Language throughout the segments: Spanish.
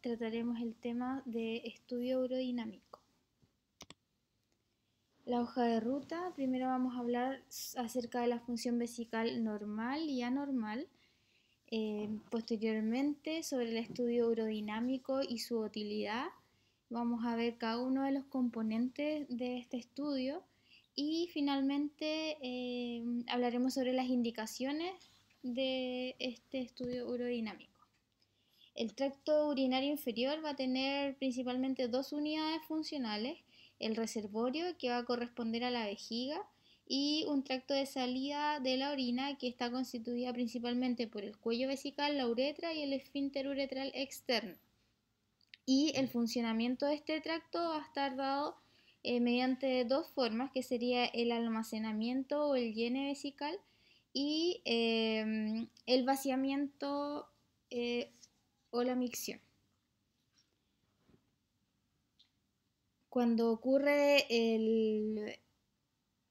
trataremos el tema de estudio urodinámico. La hoja de ruta, primero vamos a hablar acerca de la función vesical normal y anormal, eh, posteriormente sobre el estudio urodinámico y su utilidad, vamos a ver cada uno de los componentes de este estudio y finalmente eh, hablaremos sobre las indicaciones de este estudio urodinámico. El tracto urinario inferior va a tener principalmente dos unidades funcionales, el reservorio que va a corresponder a la vejiga y un tracto de salida de la orina que está constituida principalmente por el cuello vesical, la uretra y el esfínter uretral externo. Y el funcionamiento de este tracto va a estar dado eh, mediante dos formas, que sería el almacenamiento o el llene vesical y eh, el vaciamiento eh, o la micción. Cuando ocurre el,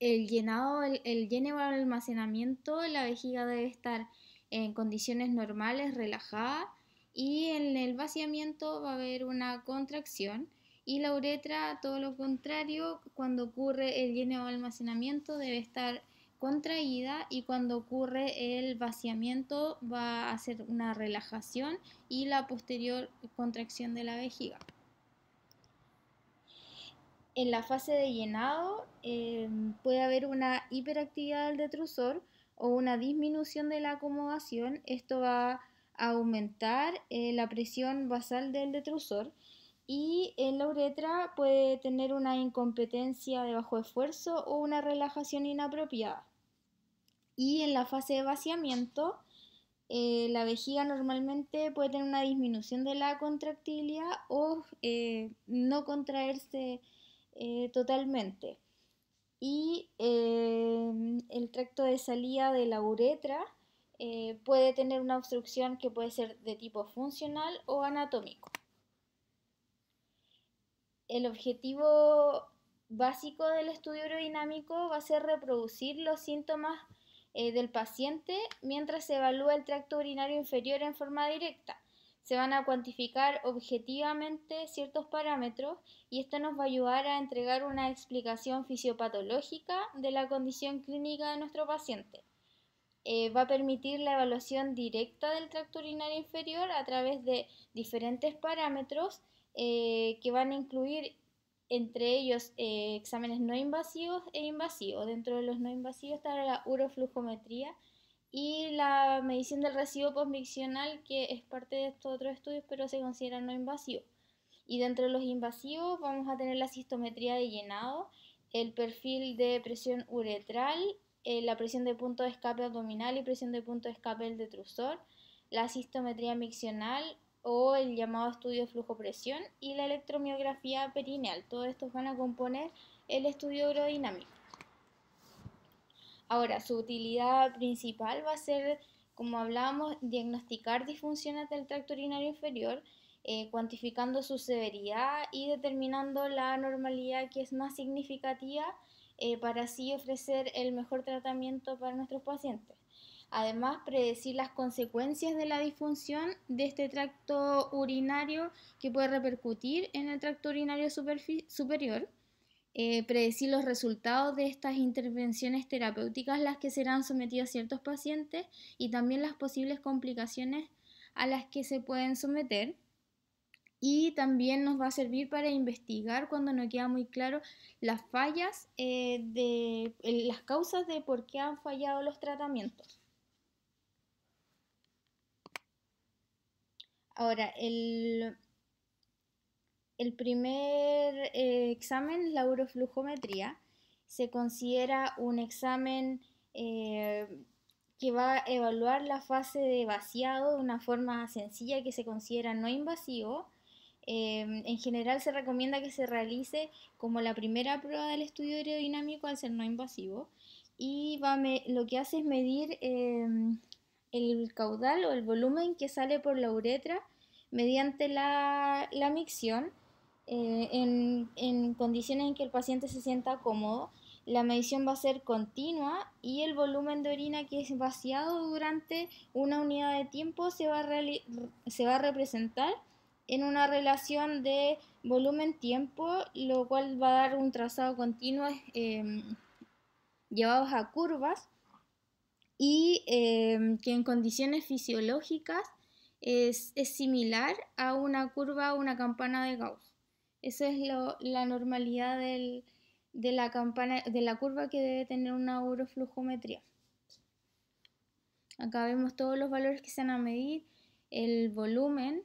el llenado, el, llenado almacenamiento, la vejiga debe estar en condiciones normales, relajada, y en el vaciamiento va a haber una contracción y la uretra, todo lo contrario, cuando ocurre el lleno o almacenamiento, debe estar contraída y cuando ocurre el vaciamiento va a hacer una relajación y la posterior contracción de la vejiga. En la fase de llenado eh, puede haber una hiperactividad del detrusor o una disminución de la acomodación. Esto va a aumentar eh, la presión basal del detrusor y en la uretra puede tener una incompetencia de bajo esfuerzo o una relajación inapropiada. Y en la fase de vaciamiento, eh, la vejiga normalmente puede tener una disminución de la contractilia o eh, no contraerse eh, totalmente. Y el tracto de salida de la uretra puede tener una obstrucción que puede ser de tipo funcional o anatómico. El objetivo básico del estudio aerodinámico va a ser reproducir los síntomas eh, del paciente mientras se evalúa el tracto urinario inferior en forma directa. Se van a cuantificar objetivamente ciertos parámetros y esto nos va a ayudar a entregar una explicación fisiopatológica de la condición clínica de nuestro paciente. Eh, va a permitir la evaluación directa del tracto urinario inferior a través de diferentes parámetros eh, que van a incluir entre ellos eh, exámenes no invasivos e invasivos. Dentro de los no invasivos está la uroflujometría y la medición del residuo conviccional que es parte de estos otros estudios, pero se considera no invasivo. Y dentro de los invasivos vamos a tener la cistometría de llenado, el perfil de presión uretral, eh, la presión de punto de escape abdominal y presión de punto de escape del detrusor, la cistometría miccional, o el llamado estudio de flujo-presión y la electromiografía perineal. Todos estos van a componer el estudio aerodinámico. Ahora, su utilidad principal va a ser, como hablábamos, diagnosticar disfunciones del tracto urinario inferior, eh, cuantificando su severidad y determinando la normalidad que es más significativa eh, para así ofrecer el mejor tratamiento para nuestros pacientes. Además, predecir las consecuencias de la disfunción de este tracto urinario que puede repercutir en el tracto urinario superior. Eh, predecir los resultados de estas intervenciones terapéuticas las que serán sometidos ciertos pacientes y también las posibles complicaciones a las que se pueden someter. Y también nos va a servir para investigar cuando no queda muy claro las fallas, eh, de, las causas de por qué han fallado los tratamientos. Ahora, el, el primer eh, examen, la uroflujometría, se considera un examen eh, que va a evaluar la fase de vaciado de una forma sencilla que se considera no invasivo. Eh, en general se recomienda que se realice como la primera prueba del estudio aerodinámico al ser no invasivo y va lo que hace es medir el caudal o el volumen que sale por la uretra mediante la, la micción eh, en, en condiciones en que el paciente se sienta cómodo. La medición va a ser continua y el volumen de orina que es vaciado durante una unidad de tiempo se va a, se va a representar en una relación de volumen-tiempo, lo cual va a dar un trazado continuo eh, llevados a curvas y em, que en condiciones fisiológicas es, similar a una curva o una campana de Gauss. Esa es lo, la normalidad de, la de la curva que debe tener una uroflujometría. Acá vemos todos los valores que se van a medir, el volumen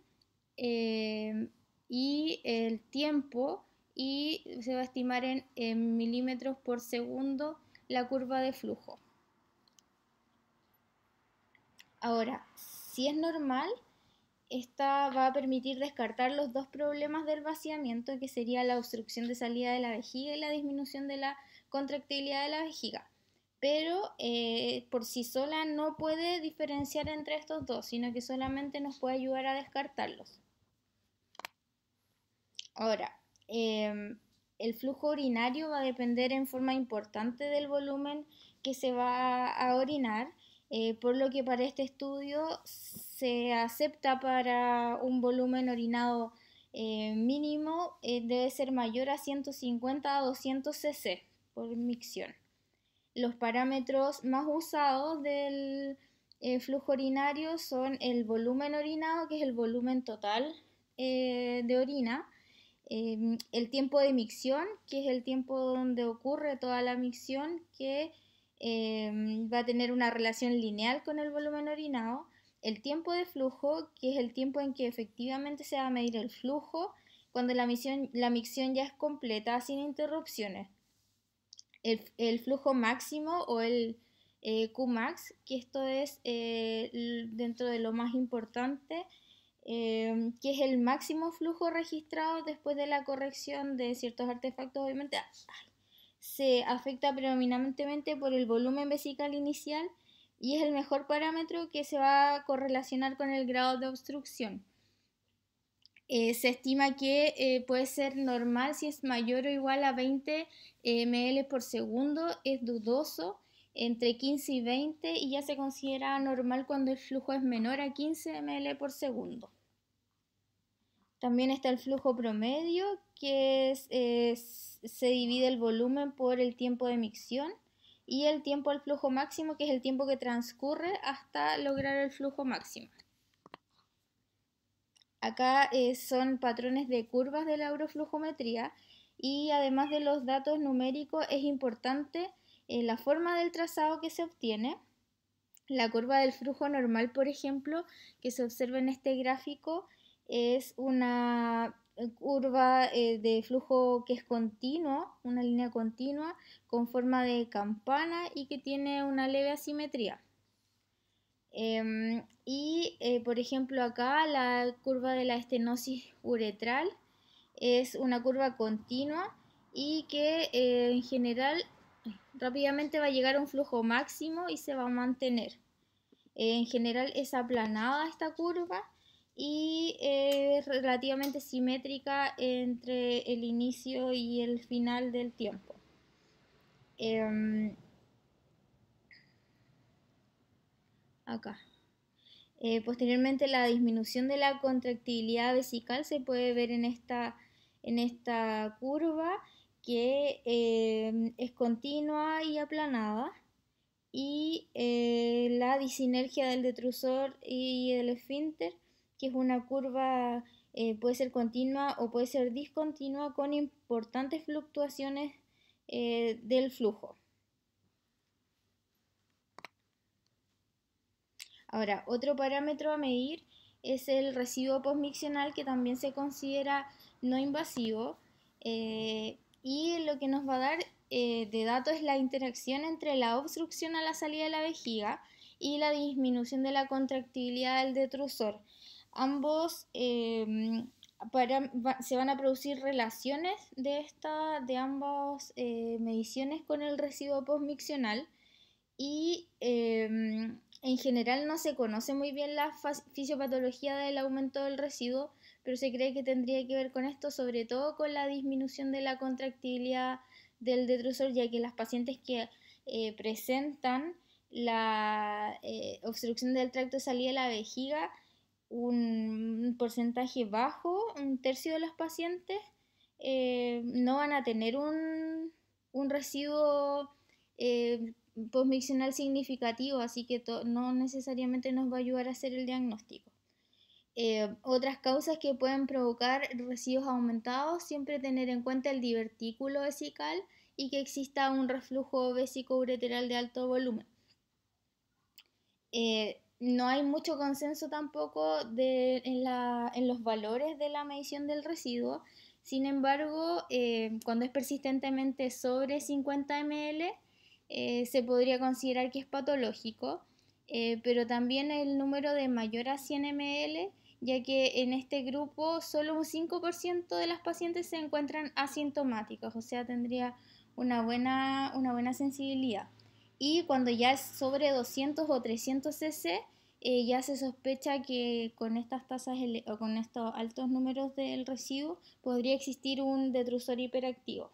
em, y el tiempo y se va a estimar en milímetros por segundo la curva de flujo. Ahora, si es normal, esta va a permitir descartar los dos problemas del vaciamiento, que sería la obstrucción de salida de la vejiga y la disminución de la contractilidad de la vejiga. Pero eh, por sí sola no puede diferenciar entre estos dos, sino que solamente nos puede ayudar a descartarlos. Ahora, em, el flujo urinario va a depender en forma importante del volumen que se va a orinar eh, por lo que para este estudio se acepta para un volumen orinado eh, mínimo eh, debe ser mayor a 150 a 200 cc por micción. Los parámetros más usados del flujo urinario son el volumen orinado, que es el volumen total de orina, el tiempo de micción, que es el tiempo donde ocurre toda la micción, que Em, va a tener una relación lineal con el volumen orinado, el tiempo de flujo, que es el tiempo en que efectivamente se va a medir el flujo cuando la, misión, la micción ya es completa sin interrupciones, el, flujo máximo o el eh, Qmax, que esto es eh, dentro de lo más importante, em, que es el máximo flujo registrado después de la corrección de ciertos artefactos, obviamente se afecta predominantemente por el volumen vesical inicial y es el mejor parámetro que se va a correlacionar con el grado de obstrucción. Eh, se estima que eh, puede ser normal si es mayor o igual a 20 eh, ml por segundo, es dudoso entre 15 y 20 y ya se considera normal cuando el flujo es menor a 15 ml por segundo. También está el flujo promedio, que eh, se divide el volumen por el tiempo de micción y el tiempo al flujo máximo, que es el tiempo que transcurre hasta lograr el flujo máximo. Acá eh, son patrones de curvas de la euroflujometría y además de los datos numéricos es importante eh, la forma del trazado que se obtiene. La curva del flujo normal, por ejemplo, que se observa en este gráfico, es una curva eh, de flujo que es continua, una línea continua con forma de campana y que tiene una leve asimetría. Em, y eh, por ejemplo acá la curva de la estenosis uretral es una curva continua y que eh, en general rápidamente va a llegar a un flujo máximo y se va a mantener. en general es aplanada esta curva y es relativamente simétrica entre el inicio y el final del tiempo. Em, acá. Eh, posteriormente la disminución de la contractibilidad vesical se puede ver en esta, curva que em, es continua y aplanada y eh, la disinergia del detrusor y del esfínter que es una curva, eh, puede ser continua o puede ser discontinua con importantes fluctuaciones eh, del flujo. Ahora, otro parámetro a medir es el residuo postmiccional que también se considera no invasivo eh, y lo que nos va a dar de dato es la interacción entre la obstrucción a la salida de la vejiga y la disminución de la contractibilidad del detrusor ambos em, se van a producir relaciones de, esta, de ambas eh, mediciones con el residuo postmiccional y em, en general no se conoce muy bien la fisiopatología del aumento del residuo, pero se cree que tendría que ver con esto, sobre todo con la disminución de la contractilidad del detrusor, ya que las pacientes que eh, presentan la eh, obstrucción del tracto de salida de la vejiga, un porcentaje bajo, un tercio de los pacientes, eh, no van a tener un, residuo eh, posmiccional significativo, así que no necesariamente nos va a ayudar a hacer el diagnóstico. Eh, otras causas que pueden provocar residuos aumentados, siempre tener en cuenta el divertículo vesical y que exista un reflujo vesico ureteral de alto volumen no hay mucho consenso tampoco en, los valores de la medición del residuo. Sin embargo, eh, cuando es persistentemente sobre 50 ml, eh, se podría considerar que es patológico, eh, pero también el número de mayor a 100 ml, ya que en este grupo solo un 5% de las pacientes se encuentran asintomáticos, o sea, tendría una buena sensibilidad y cuando ya es sobre 200 o 300 cc, eh, ya se sospecha que con estas tasas o con estos altos números del residuo podría existir un detrusor hiperactivo.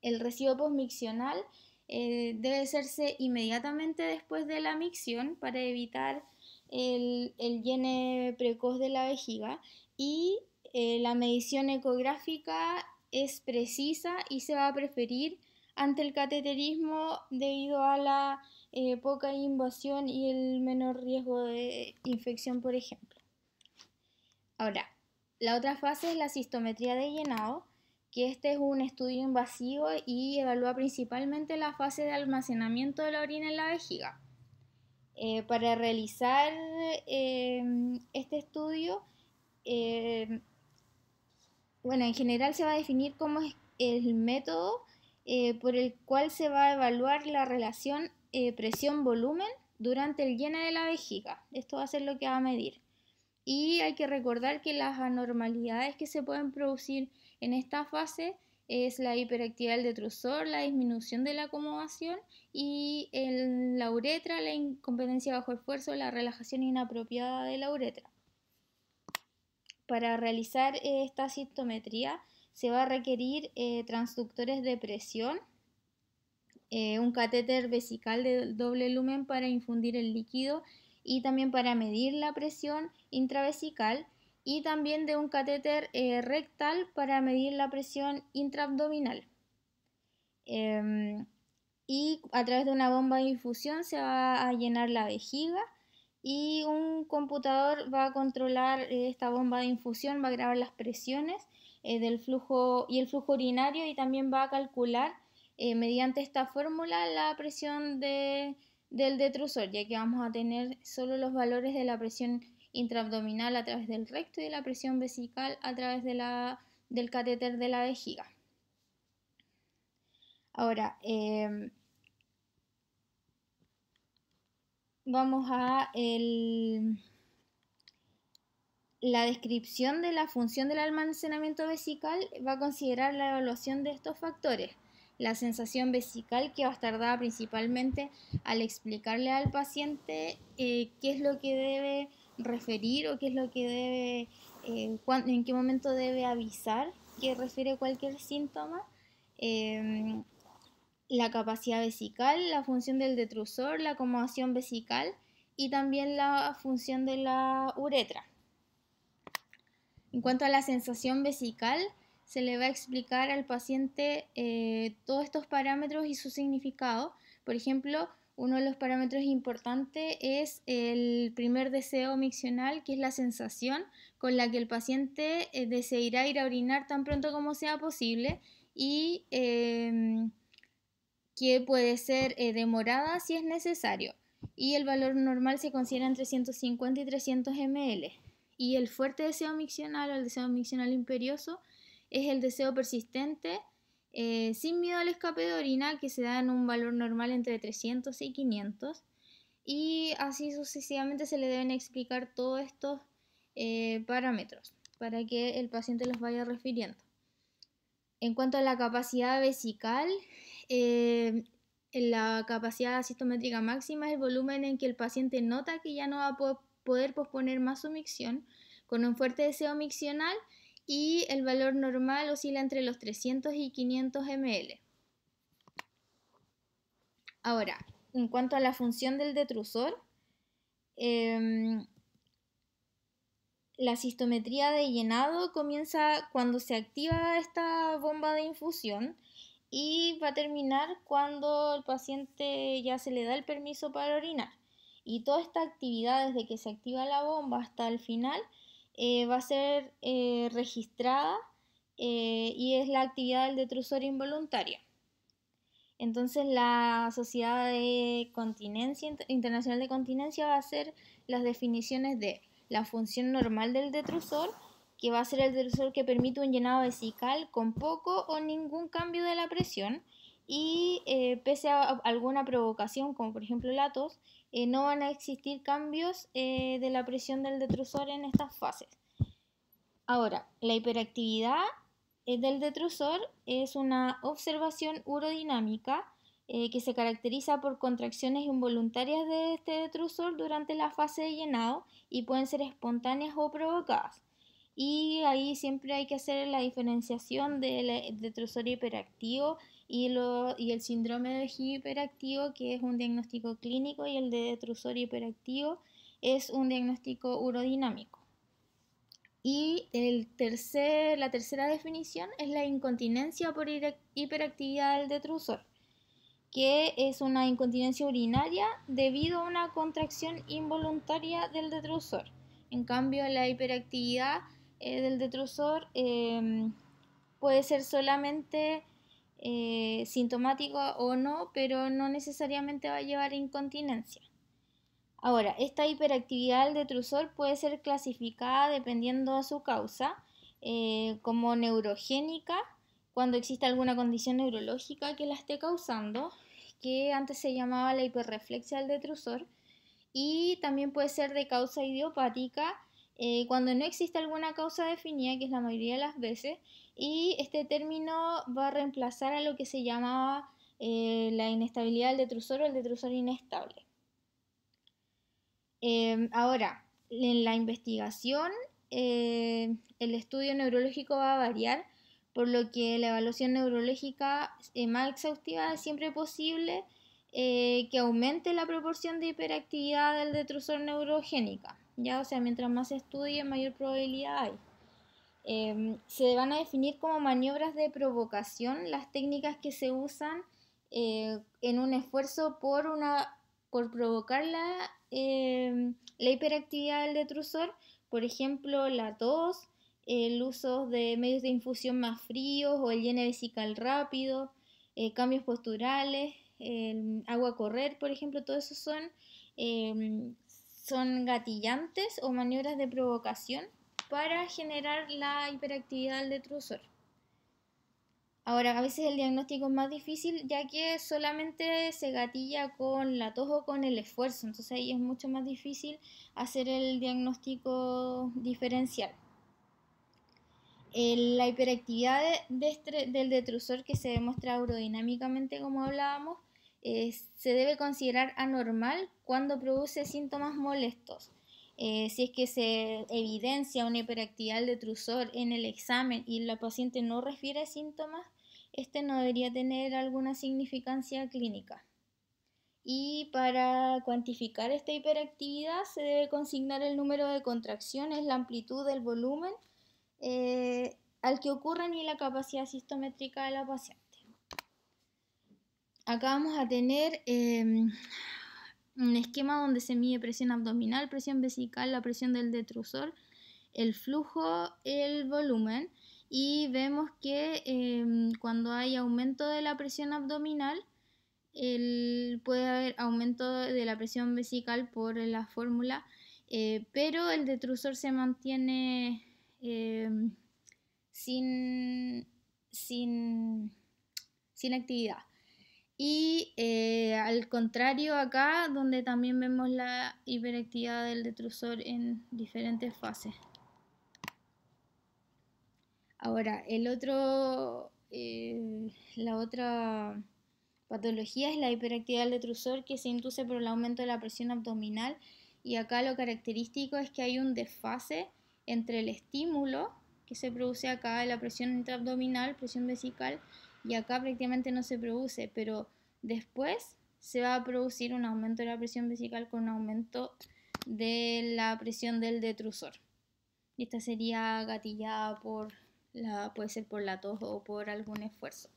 El residuo posmiccional eh, debe hacerse inmediatamente después de la micción para evitar el, el precoz de la vejiga y eh, la medición ecográfica es precisa y se va a preferir ante el cateterismo, debido a la eh, poca invasión y el menor riesgo de infección, por ejemplo. Ahora, la otra fase es la sistometría de llenado, que este es un estudio invasivo y evalúa principalmente la fase de almacenamiento de la orina en la vejiga. Eh, para realizar eh, este estudio, bueno, en general se va a definir cómo es el método eh, por el cual se va a evaluar la relación eh, presión-volumen durante el lleno de la vejiga. Esto va a ser lo que va a medir. Y hay que recordar que las anormalidades que se pueden producir en esta fase es la hiperactividad del detrusor, la disminución de la acomodación y en la uretra, la incompetencia bajo esfuerzo, la relajación inapropiada de la uretra. Para realizar eh, esta sintometría se va a requerir eh, transductores de presión, eh, un catéter vesical de doble lumen para infundir el líquido y también para medir la presión intravesical y también de un catéter eh, rectal para medir la presión intraabdominal. Em, y a través de una bomba de infusión se va a llenar la vejiga y un computador va a controlar esta bomba de infusión, va a grabar las presiones eh, del flujo y el flujo urinario y también va a calcular eh, mediante esta fórmula la presión del detrusor, ya que vamos a tener solo los valores de la presión intraabdominal a través del recto y la presión vesical a través de la, del catéter de la vejiga. Ahora, eh, vamos a el la descripción de la función del almacenamiento vesical va a considerar la evaluación de estos factores. La sensación vesical que va a estar dada principalmente al explicarle al paciente eh, qué es lo que debe referir o qué es lo que debe, eh, en qué momento debe avisar que refiere cualquier síntoma. Em, la capacidad vesical, la función del detrusor, la acomodación vesical y también la función de la uretra. En cuanto a la sensación vesical, se le va a explicar al paciente eh, todos estos parámetros y su significado. Por ejemplo, uno de los parámetros importantes es el primer deseo miccional, que es la sensación con la que el paciente eh, deseará ir a orinar tan pronto como sea posible y em, que puede ser eh, demorada si es necesario. Y el valor normal se considera entre 150 y 300 ml. Y el fuerte deseo miccional o el deseo miccional imperioso es el deseo persistente eh, sin miedo al escape de orina que se da en un valor normal entre 300 y 500. Y así sucesivamente se le deben explicar todos estos eh, parámetros para que el paciente los vaya refiriendo. En cuanto a la capacidad vesical, eh, la capacidad sistométrica máxima es el volumen en que el paciente nota que ya no va a poder posponer más su micción con un fuerte deseo miccional y el valor normal oscila entre los 300 y 500 ml. Ahora, en cuanto a la función del detrusor, em, la sistometría de llenado comienza cuando se activa esta bomba de infusión y va a terminar cuando el paciente ya se le da el permiso para orinar. Y toda esta actividad desde que se activa la bomba hasta el final eh, va a ser eh, registrada eh, y es la actividad del detrusor involuntaria. Entonces la Sociedad de Continencia, Internacional de Continencia va a hacer las definiciones de la función normal del detrusor, que va a ser el detrusor que permite un llenado vesical con poco o ningún cambio de la presión y pese a alguna provocación, como por ejemplo la tos, eh, no van a existir cambios eh, de la presión del detrusor en estas fases. Ahora, la hiperactividad eh, del detrusor es una observación urodinámica que se caracteriza por contracciones involuntarias de este detrusor durante la fase de llenado y pueden ser espontáneas o provocadas. Y ahí siempre hay que hacer la diferenciación del detrusor hiperactivo y, el síndrome de hiperactivo, que es un diagnóstico clínico, y el de detrusor hiperactivo es un diagnóstico urodinámico. Y el tercer, la tercera definición es la incontinencia por hiperactividad del detrusor, que es una incontinencia urinaria debido a una contracción involuntaria del detrusor. En cambio, la hiperactividad eh, del detrusor em, puede ser solamente eh, sintomático o no, pero no necesariamente va a llevar a incontinencia. Ahora, esta hiperactividad del detrusor puede ser clasificada dependiendo de su causa, eh, como neurogénica, cuando existe alguna condición neurológica que la esté causando, que antes se llamaba la hiperreflexia del detrusor, y también puede ser de causa idiopática, eh, cuando no existe alguna causa definida, que es la mayoría de las veces, y este término va a reemplazar a lo que se llamaba eh, la inestabilidad del detrusor o el detrusor inestable. Em, ahora, en la investigación, eh, el estudio neurológico va a variar, por lo que la evaluación neurológica más exhaustiva es siempre posible que aumente la proporción de hiperactividad del detrusor neurogénica. O sea, mientras más se estudie, mayor probabilidad hay. Em, se van a definir como maniobras de provocación las técnicas que se usan eh, en un esfuerzo por, una, por provocar em, la, hiperactividad del detrusor, por ejemplo, la tos, el uso de medios de infusión más fríos o el llene vesical rápido, eh, cambios posturales, agua agua correr, por ejemplo, todo eso son em, son gatillantes o maniobras de provocación para generar la hiperactividad del detrusor. Ahora, a veces el diagnóstico es más difícil ya que solamente se gatilla con la tos o con el esfuerzo, entonces ahí es mucho más difícil hacer el diagnóstico diferencial. la hiperactividad del detrusor que se demuestra aerodinámicamente, como hablábamos, eh, se debe considerar anormal cuando produce síntomas molestos. Eh, si es que se evidencia una hiperactividad del trusor en el examen y la paciente no refiere síntomas, este no debería tener alguna significancia clínica. Y para cuantificar esta hiperactividad se debe consignar el número de contracciones, la amplitud del volumen eh, al que ocurren y la capacidad sistométrica de la paciente. Acá vamos a tener em, un esquema donde se mide presión abdominal, presión vesical, la presión del detrusor, el flujo, el volumen y vemos que em, cuando hay aumento de la presión abdominal puede haber aumento de la presión vesical por la fórmula, eh, pero el detrusor se mantiene em, sin, sin actividad. Y eh, al contrario acá, donde también vemos la hiperactividad del detrusor en diferentes fases. Ahora, el otro, eh, la otra patología es la hiperactividad del detrusor que se induce por el aumento de la presión abdominal. Y acá lo característico es que hay un desfase entre el estímulo que se produce acá, de la presión intraabdominal, presión vesical, y acá prácticamente no se produce, pero después se va a producir un aumento de la presión vesical con un aumento de la presión del detrusor. Y esta sería gatillada por la, puede ser por la tos o por algún esfuerzo.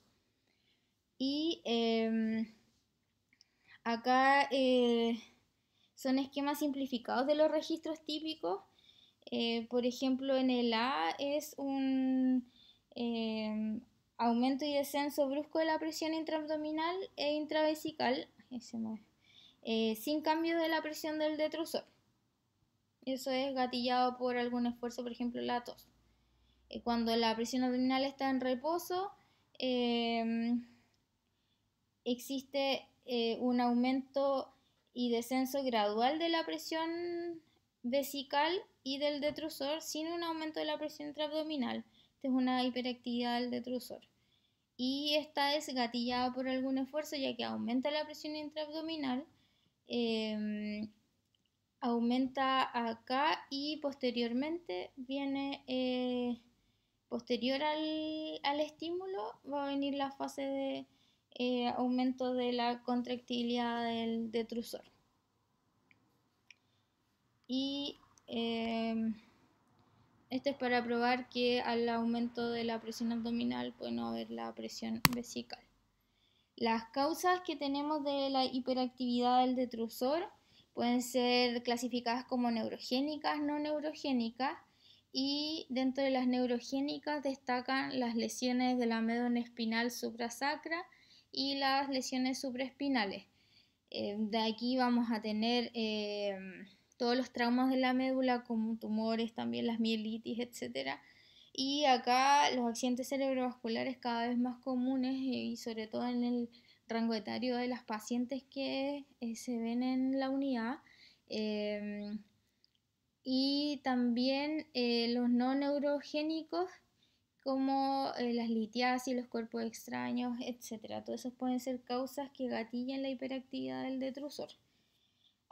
Y em, acá eh, son esquemas simplificados de los registros típicos. Eh, por ejemplo, en el A es un em, aumento y descenso brusco de la presión intraabdominal e intravesical, eh, sin cambios de la presión del detrusor. Eso es gatillado por algún esfuerzo, por ejemplo la tos. Eh, cuando la presión abdominal está en reposo, em, existe eh, un aumento y descenso gradual de la presión vesical y del detrusor sin un aumento de la presión intraabdominal es una hiperactividad del detrusor. Y esta es gatillada por algún esfuerzo ya que aumenta la presión intraabdominal, em, aumenta acá y posteriormente viene, eh, posterior al, estímulo, va a venir la fase de eh, aumento de la contractilidad del detrusor. Y em, este es para probar que al aumento de la presión abdominal puede no haber la presión vesical. Las causas que tenemos de la hiperactividad del detrusor pueden ser clasificadas como neurogénicas, no neurogénicas y dentro de las neurogénicas destacan las lesiones de la médula espinal suprasacra y las lesiones supraespinales. Eh, de aquí vamos a tener eh, todos los traumas de la médula como tumores, también las mielitis, etc. Y acá los accidentes cerebrovasculares cada vez más comunes eh, y sobre todo en el rango etario de las pacientes que eh, se ven en la unidad. Em, y también eh, los no neurogénicos como las litiasis, los cuerpos extraños, etc. Todos esos pueden ser causas que gatillan la hiperactividad del detrusor.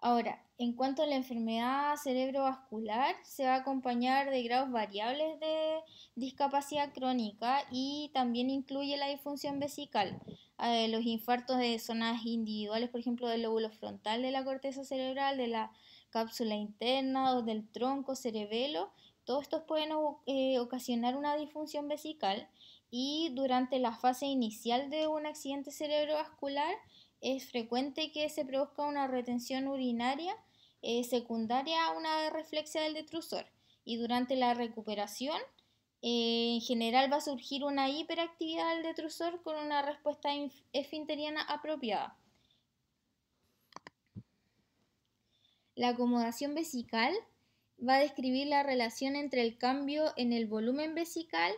Ahora, en cuanto a la enfermedad cerebrovascular, se va a acompañar de grados variables de discapacidad crónica y también incluye la disfunción vesical, ah, los infartos de zonas individuales, por ejemplo, del lóbulo frontal de la corteza cerebral, de la cápsula interna o del tronco cerebelo. Todos estos pueden eh, ocasionar una disfunción vesical y durante la fase inicial de un accidente cerebrovascular, es frecuente que se produzca una retención urinaria eh, secundaria a una reflexia del detrusor y durante la recuperación eh, en general va a surgir una hiperactividad del detrusor con una respuesta esfinteriana apropiada. La acomodación vesical va a describir la relación entre el cambio en el volumen vesical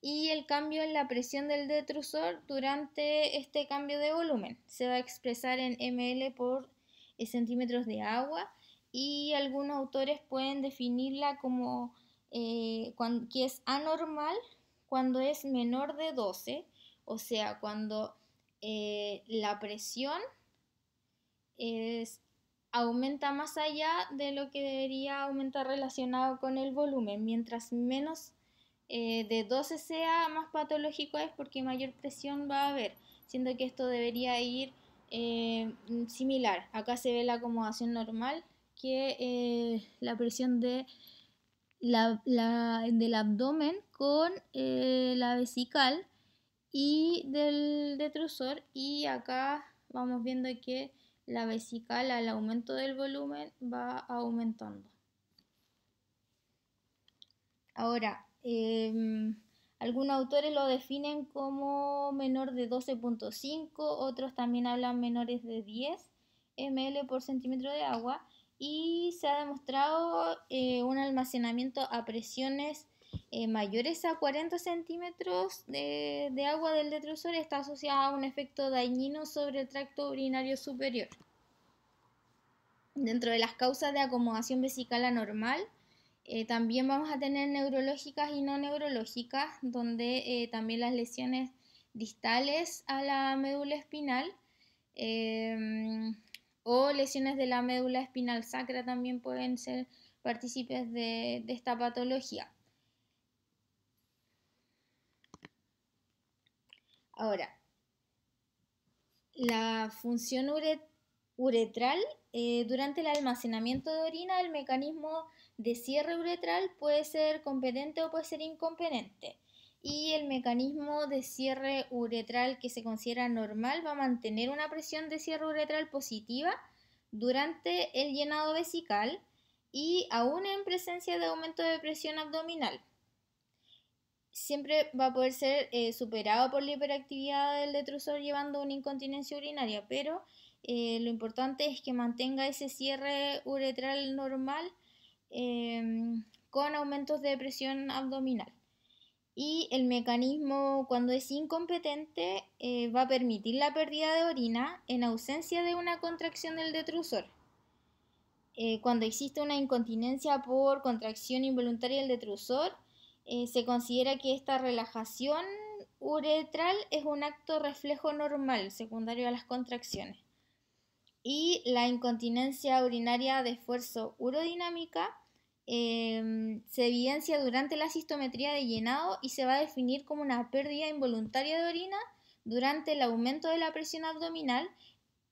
y el cambio en la presión del detrusor durante este cambio de volumen. Se va a expresar en ml por eh, centímetros de agua y algunos autores pueden definirla como eh, cuando, que es anormal cuando es menor de 12, o sea, cuando eh, la presión es, aumenta más allá de lo que debería aumentar relacionado con el volumen. Mientras menos eh, de 12 sea, más patológico es porque mayor presión va a haber, siendo que esto debería ir eh, similar. Acá se ve la acomodación normal, que eh, la presión de la, del abdomen con la vesical y del detrusor y acá vamos viendo que la vesical al aumento del volumen va aumentando. Ahora, eh, algunos autores lo definen como menor de 12.5, otros también hablan menores de 10 ml por centímetro de agua y se ha demostrado eh, un almacenamiento a presiones eh, mayores a 40 centímetros de, de, agua del detrusor está asociado a un efecto dañino sobre el tracto urinario superior. Dentro de las causas de acomodación vesical anormal, eh, también vamos a tener neurológicas y no neurológicas, donde eh, también las lesiones distales a la médula espinal em, o lesiones de la médula espinal sacra también pueden ser partícipes de, esta patología. Ahora, la función uretral, eh, durante el almacenamiento de orina, el mecanismo de cierre uretral puede ser competente o puede ser incompetente. Y el mecanismo de cierre uretral que se considera normal va a mantener una presión de cierre uretral positiva durante el llenado vesical y aún en presencia de aumento de presión abdominal. Siempre va a poder ser eh, superado por la hiperactividad del detrusor llevando una incontinencia urinaria, pero eh, lo importante es que mantenga ese cierre uretral normal Em, con aumentos de presión abdominal. Y el mecanismo cuando es incompetente eh, va a permitir la pérdida de orina en ausencia de una contracción del detrusor. Eh, cuando existe una incontinencia por contracción involuntaria del detrusor, eh, se considera que esta relajación uretral es un acto reflejo normal secundario a las contracciones y la incontinencia urinaria de esfuerzo urodinámica em, se evidencia durante la sistometría de llenado y se va a definir como una pérdida involuntaria de orina durante el aumento de la presión abdominal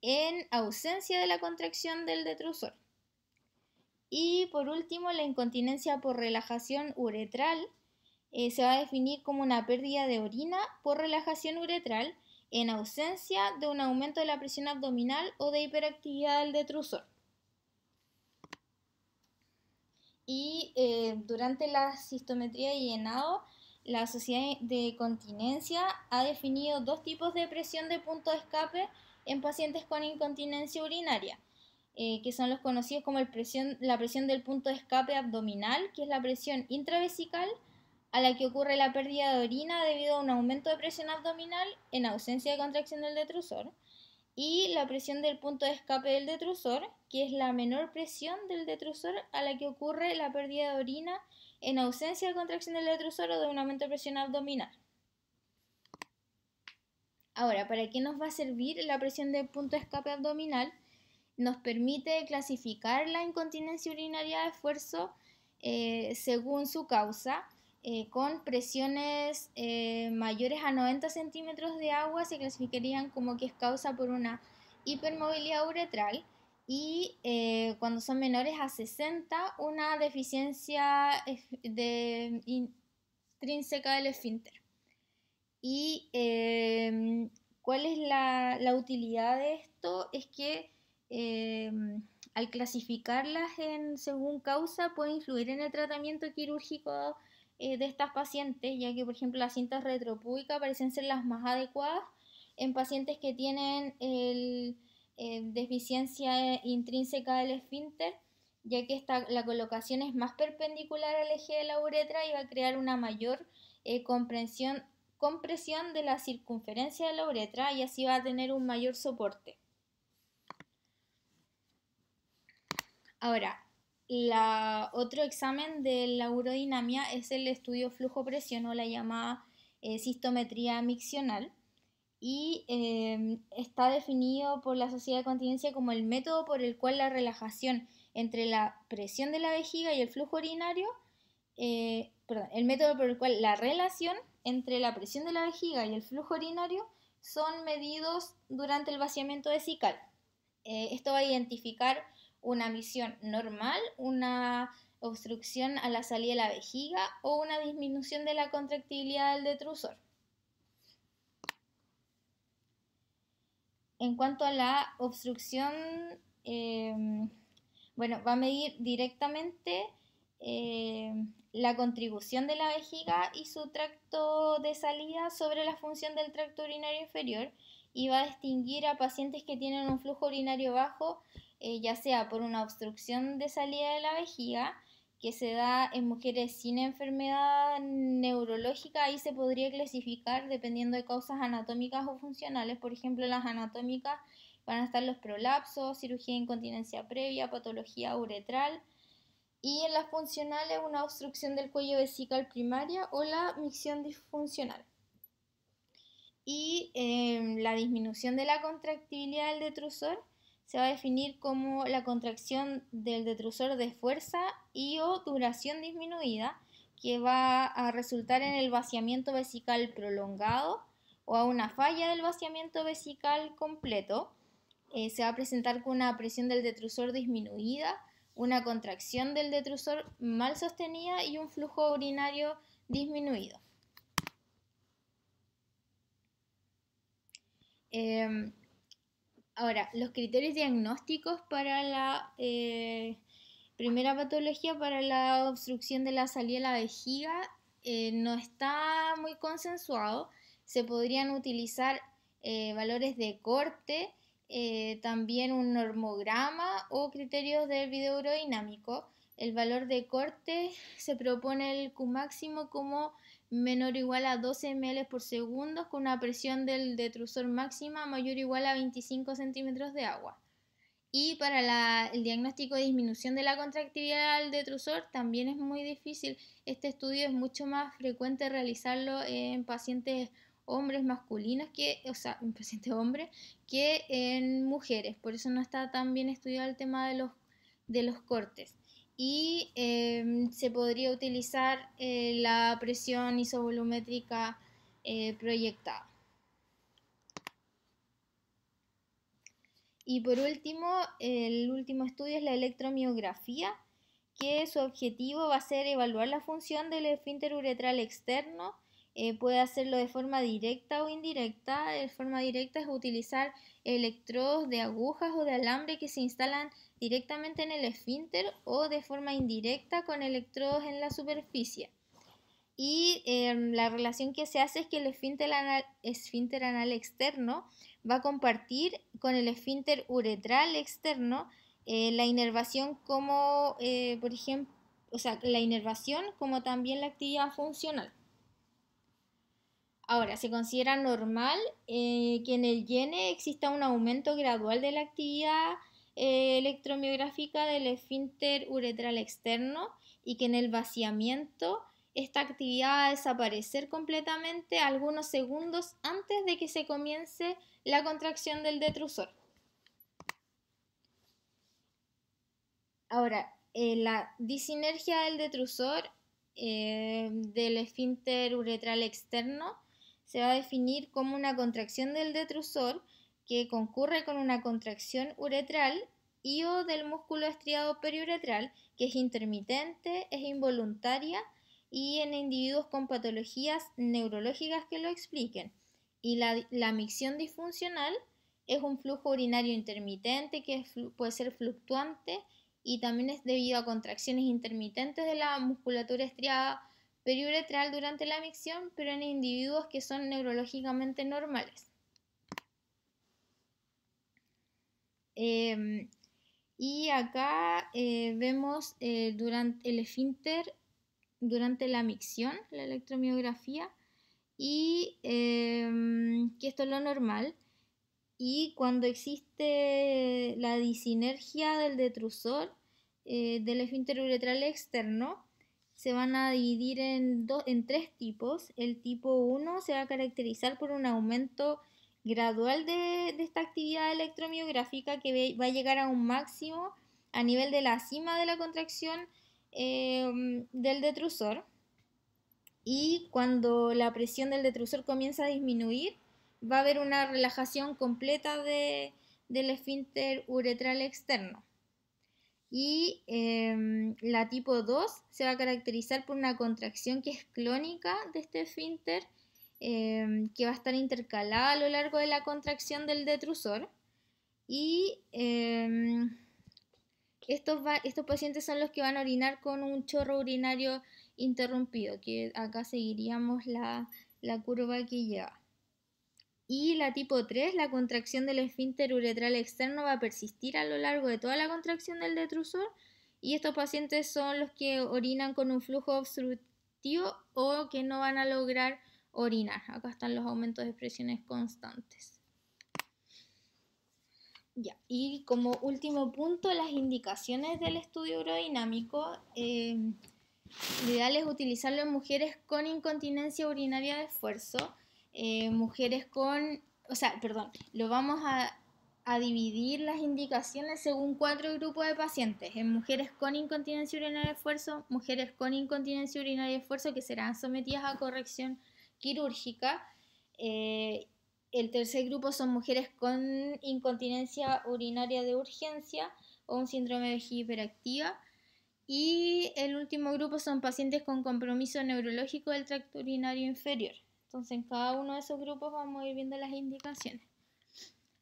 en ausencia de la contracción del detrusor. Y por último, la incontinencia por relajación uretral eh, se va a definir como una pérdida de orina por relajación uretral en ausencia de un aumento de la presión abdominal o de hiperactividad del detrusor. Y eh, durante la sistometría de llenado, la Sociedad de Continencia ha definido dos tipos de presión de punto de escape en pacientes con incontinencia urinaria, eh, que son los conocidos como la presión del punto de escape abdominal, que es la presión intravesical, a la que ocurre la pérdida de orina debido a un aumento de presión abdominal en ausencia de contracción del detrusor y la presión del punto de escape del detrusor, que es la menor presión del detrusor a la que ocurre la pérdida de orina en ausencia de contracción del detrusor o de un aumento de presión abdominal. Ahora, ¿para qué nos va a servir la presión del punto de escape abdominal? Nos permite clasificar la incontinencia urinaria de esfuerzo eh, según su causa eh, con presiones eh, mayores a 90 centímetros de agua se clasificarían como que es causa por una hipermovilidad uretral y eh, cuando son menores a 60 una deficiencia de intrínseca del esfínter. ¿Y em, cuál es la, la, utilidad de esto? Es que em, al clasificarlas en, según causa puede influir en el tratamiento quirúrgico eh, de estas pacientes, ya que por ejemplo las cintas retropúbicas parecen ser las más adecuadas en pacientes que tienen eh, deficiencia eh, intrínseca del esfínter, ya que esta, la colocación es más perpendicular al eje de la uretra y va a crear una mayor compresión de la circunferencia de la uretra y así va a tener un mayor soporte. Ahora, la, otro examen de la urodinamia es el estudio flujo-presión o la llamada eh, sistometría miccional y eh, está definido por la Sociedad de Continencia como el método por el cual la relajación entre la presión de la vejiga y el flujo urinario, eh, perdón, el método por el cual la relación entre la presión de la vejiga y el flujo urinario son medidos durante el vaciamiento vesical. Eh, esto va a identificar una misión normal, una obstrucción a la salida de la vejiga o una disminución de la contractibilidad del detrusor. En cuanto a la obstrucción, em, bueno, va a medir directamente eh, la contribución de la vejiga y su tracto de salida sobre la función del tracto urinario inferior y va a distinguir a pacientes que tienen un flujo urinario bajo, eh, ya sea por una obstrucción de salida de la vejiga, que se da en mujeres sin enfermedad neurológica, ahí se podría clasificar dependiendo de causas anatómicas o funcionales. Por ejemplo, las anatómicas van a estar los prolapsos, cirugía de incontinencia previa, patología uretral. Y en las funcionales, una obstrucción del cuello vesical primaria o la micción disfuncional y em, la disminución de la contractibilidad del detrusor se va a definir como la contracción del detrusor de fuerza y o duración disminuida que va a resultar en el vaciamiento vesical prolongado o a una falla del vaciamiento vesical completo. Eh, se va a presentar con una presión del detrusor disminuida, una contracción del detrusor mal sostenida y un flujo urinario disminuido. Em, ahora, los criterios diagnósticos para la eh, primera patología, para la obstrucción de la salida de la vejiga, eh, no está muy consensuado. Se podrían utilizar eh, valores de corte, también un normograma o criterios de video El valor de corte se propone el Q máximo como menor o igual a 12 ml por segundo con una presión del detrusor máxima mayor o igual a 25 centímetros de agua. Y para el diagnóstico de disminución de la contractividad del detrusor también es muy difícil. Este estudio es mucho más frecuente realizarlo en pacientes hombres masculinos que, en que en mujeres. Por eso no está tan bien estudiado el tema de los cortes y em, se podría utilizar eh, la presión isovolumétrica eh, proyectada. Y por último, el último estudio es la electromiografía, que su objetivo va a ser evaluar la función del esfínter uretral externo. Eh, puede hacerlo de forma directa o indirecta. De forma directa es utilizar electrodos de agujas o de alambre que se instalan directamente en el esfínter o de forma indirecta con electrodos en la superficie. Y em, la relación que se hace es que el esfínter anal, externo va a compartir con el esfínter uretral externo eh, la inervación como, eh, por ejemplo, o sea, la inervación como también la actividad funcional. Ahora, se considera normal eh, que en el yene exista un aumento gradual de la actividad eh, electromiográfica del esfínter uretral externo y que en el vaciamiento esta actividad va a desaparecer completamente algunos segundos antes de que se comience la contracción del detrusor. Ahora, eh, la disinergia del detrusor eh, del esfínter uretral externo se va a definir como una contracción del detrusor que concurre con una contracción uretral y o del músculo estriado periuretral, que es intermitente, es involuntaria y en individuos con patologías neurológicas que lo expliquen. Y la, la micción disfuncional es un flujo urinario intermitente que puede ser fluctuante y también es debido a contracciones intermitentes de la musculatura estriada periuretral durante la micción, pero en individuos que son neurológicamente normales. Em, y acá eh, vemos eh, durante el esfínter, durante la micción, la electromiografía, y em, que esto es lo normal. Y cuando existe la disinergia del detrusor eh, del esfínter uretral externo, se van a dividir en, dos, en tres tipos. El tipo 1 se va a caracterizar por un aumento gradual de, esta actividad electromiográfica que va a llegar a un máximo a nivel de la cima de la contracción em, del detrusor y cuando la presión del detrusor comienza a disminuir va a haber una relajación completa de, del esfínter uretral externo. Y em, la tipo 2 se va a caracterizar por una contracción que es clónica de este esfínter Em, que va a estar intercalada a lo largo de la contracción del detrusor. Y em, estos, estos pacientes son los que van a orinar con un chorro urinario interrumpido, que acá seguiríamos la, la curva que lleva. Y la tipo 3, la contracción del esfínter uretral externo va a persistir a lo largo de toda la contracción del detrusor y estos pacientes son los que orinan con un flujo obstructivo o que no van a lograr orinar. Acá están los aumentos de presiones constantes. y como último punto, las indicaciones del estudio urodinámico. Em, lo ideal es utilizarlo en mujeres con incontinencia urinaria de esfuerzo, em, mujeres con, o sea, perdón, lo vamos a, a dividir las indicaciones según cuatro grupos de pacientes. En mujeres con incontinencia urinaria de esfuerzo, mujeres con incontinencia urinaria de esfuerzo que serán sometidas a corrección quirúrgica. Eh, el tercer grupo son mujeres con incontinencia urinaria de urgencia o un síndrome de hiperactiva. Y el último grupo son pacientes con compromiso neurológico del tracto urinario inferior. Entonces, en cada uno de esos grupos vamos a ir viendo las indicaciones.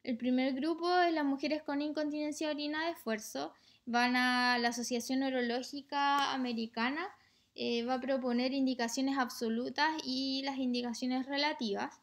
El primer grupo es las mujeres con incontinencia urinaria de esfuerzo. Van a la Asociación Neurológica Americana eh, va a proponer indicaciones absolutas y las indicaciones relativas.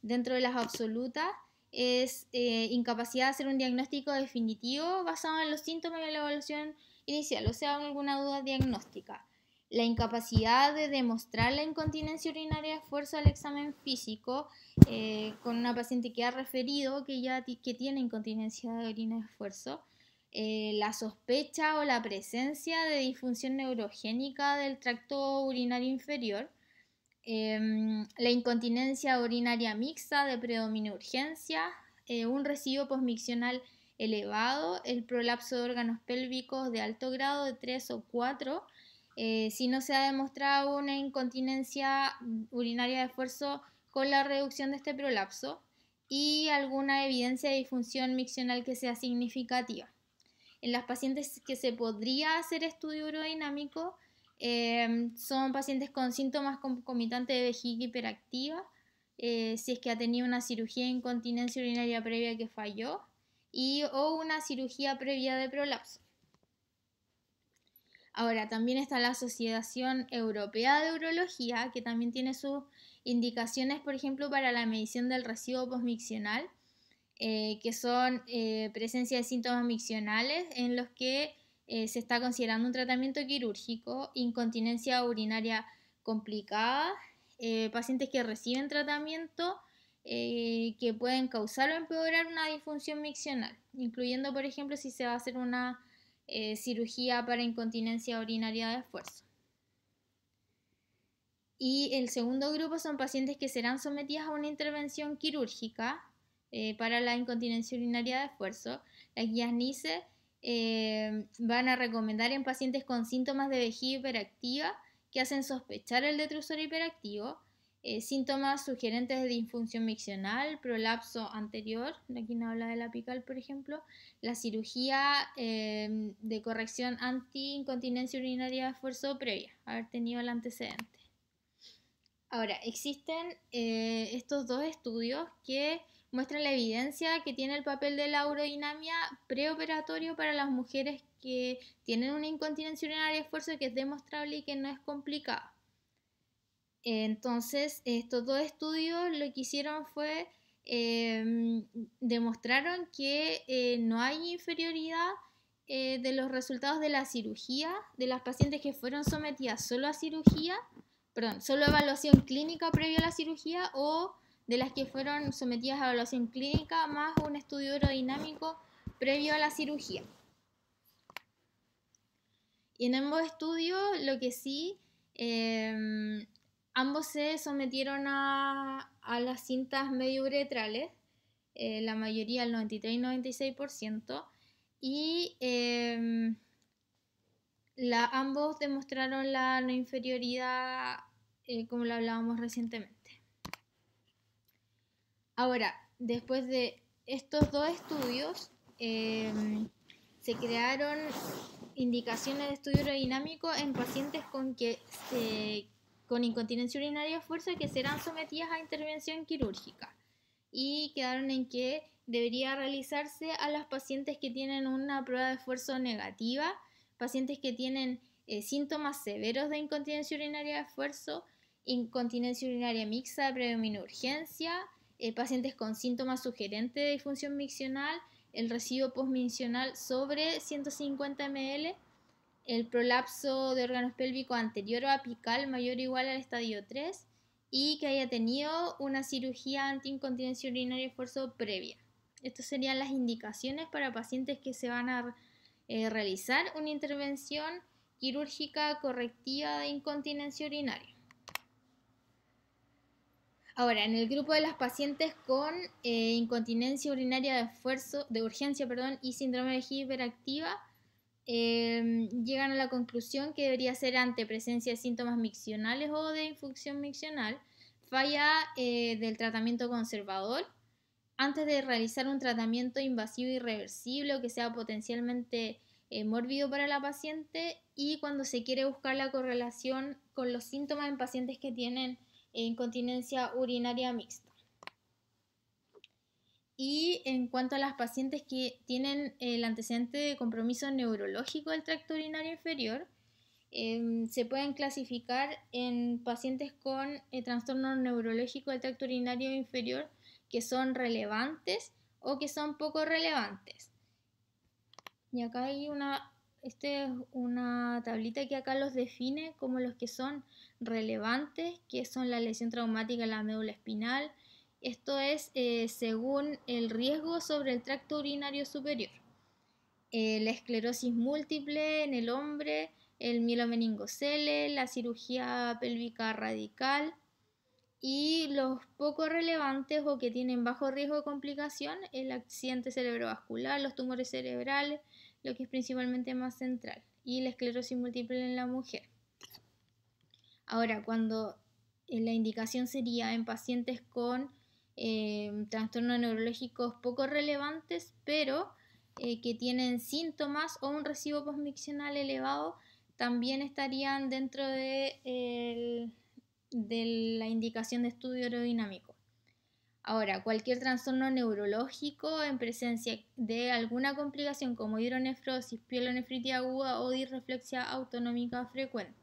Dentro de las absolutas es eh, incapacidad de hacer un diagnóstico definitivo basado en los síntomas de la evaluación inicial, o sea, alguna duda diagnóstica. La incapacidad de demostrar la incontinencia urinaria de esfuerzo al examen físico eh, con una paciente que ha referido que ya tiene incontinencia urinaria orina de esfuerzo eh, la sospecha o la presencia de disfunción neurogénica del tracto urinario inferior, em, la incontinencia urinaria mixta de predominio e urgencia, eh, un residuo posmiccional elevado, el prolapso de órganos pélvicos de alto grado de 3 o 4, eh, si no se ha demostrado una incontinencia urinaria de esfuerzo con la reducción de este prolapso y alguna evidencia de disfunción miccional que sea significativa en las pacientes que se podría hacer estudio urodinámico em, son pacientes con síntomas concomitantes de vejiga hiperactiva, eh, si es que ha tenido una cirugía de incontinencia urinaria previa que falló y o una cirugía previa de prolapso. Ahora, también está la Asociación Europea de Urología, que también tiene sus indicaciones, por ejemplo, para la medición del residuo posmiccional eh, que son eh, presencia de síntomas miccionales en los que eh, se está considerando un tratamiento quirúrgico, incontinencia urinaria complicada, pacientes que reciben tratamiento que pueden causar o empeorar una disfunción miccional, incluyendo, por ejemplo, si se va a hacer una cirugía para incontinencia urinaria de esfuerzo. Y el segundo grupo son pacientes que serán sometidas a una intervención quirúrgica eh, para la incontinencia urinaria de esfuerzo. Las guías NICE eh, van a recomendar en pacientes con síntomas de vejiga hiperactiva que hacen sospechar el detrusor hiperactivo, eh, síntomas sugerentes de disfunción miccional, prolapso anterior, aquí no habla de la apical, por ejemplo, la cirugía em, de corrección anti-incontinencia urinaria de esfuerzo previa, haber tenido el antecedente. Ahora, existen estos dos estudios que muestra la evidencia que tiene el papel de la urodinamia preoperatorio para las mujeres que tienen una incontinencia urinaria de esfuerzo que es demostrable y que no es complicada. Entonces, estos dos estudios lo que hicieron fue demostrar demostraron que eh, no hay inferioridad eh, de los resultados de la cirugía de las pacientes que fueron sometidas solo a cirugía, perdón, solo a evaluación clínica previa a la cirugía o de las que fueron sometidas a evaluación clínica más un estudio aerodinámico previo a la cirugía. Y en ambos estudios, lo que sí, eh, ambos se sometieron a, las cintas mediouretrales, eh, la mayoría, el 93 y 96%, y eh, la, ambos demostraron la no inferioridad, eh, como lo hablábamos recientemente. Ahora, después de estos dos estudios, em, se crearon indicaciones de estudio aerodinámico en pacientes con, que con incontinencia urinaria de esfuerzo que serán sometidas a intervención quirúrgica y quedaron en que debería realizarse a los pacientes que tienen una prueba de esfuerzo negativa, pacientes que tienen eh, síntomas severos de incontinencia urinaria de esfuerzo, incontinencia urinaria mixta de urgencia, eh, pacientes con síntomas sugerentes de disfunción miccional, el residuo postmiccional sobre 150 ml, el prolapso de órganos pélvicos anterior o apical mayor o igual al estadio 3 y que haya tenido una cirugía antiincontinencia urinaria de esfuerzo previa. Estas serían las indicaciones para pacientes que se van a eh, realizar una intervención quirúrgica correctiva de incontinencia urinaria. Ahora, en el grupo de las pacientes con eh, incontinencia urinaria de esfuerzo, de urgencia, perdón, y síndrome de hiperactiva, em, llegan a la conclusión que debería ser ante presencia de síntomas miccionales o de infección miccional, falla eh, del tratamiento conservador, antes de realizar un tratamiento invasivo irreversible o que sea potencialmente eh, mórbido para la paciente y cuando se quiere buscar la correlación con los síntomas en pacientes que tienen incontinencia urinaria mixta. Y en cuanto a las pacientes que tienen el antecedente de compromiso neurológico del tracto urinario inferior, em, se pueden clasificar en pacientes con eh, trastorno neurológico del tracto urinario inferior que son relevantes o que son poco relevantes. Y acá hay una, este es una tablita que acá los define como los que son relevantes, que son la lesión traumática de la médula espinal. Esto es eh, según el riesgo sobre el tracto urinario superior. Eh, la esclerosis múltiple en el hombre, el mielomeningocele, la cirugía pélvica radical y los poco relevantes o que tienen bajo riesgo de complicación, el accidente cerebrovascular, los tumores cerebrales, lo que es principalmente más central, y la esclerosis múltiple en la mujer. Ahora, cuando eh, la indicación sería en pacientes con eh, trastornos neurológicos poco relevantes, pero eh, que tienen síntomas o un recibo posmiccional elevado, también estarían dentro de, de la indicación de estudio aerodinámico. Ahora, cualquier trastorno neurológico en presencia de alguna complicación como hidronefrosis, pielonefritis aguda o disreflexia autonómica frecuente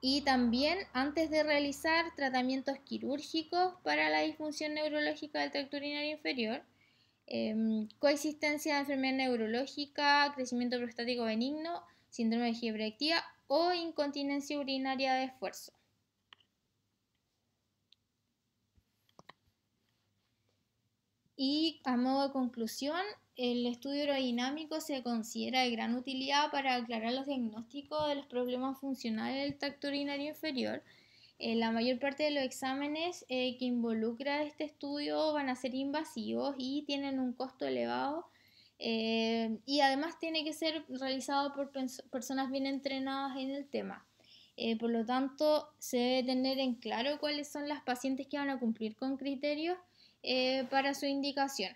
y también antes de realizar tratamientos quirúrgicos para la disfunción neurológica del tracto urinario inferior, em, coexistencia de enfermedad neurológica, crecimiento prostático benigno, síndrome de fiebre o incontinencia urinaria de esfuerzo. Y a modo de conclusión, el estudio aerodinámico se considera de gran utilidad para aclarar los diagnósticos de los problemas funcionales del tracto urinario inferior. Eh, la mayor parte de los exámenes eh, que involucra este estudio van a ser invasivos y tienen un costo elevado eh, y además tiene que ser realizado por personas bien entrenadas en el tema. por lo tanto, se debe tener en claro cuáles son las pacientes que van a cumplir con criterios para su indicación.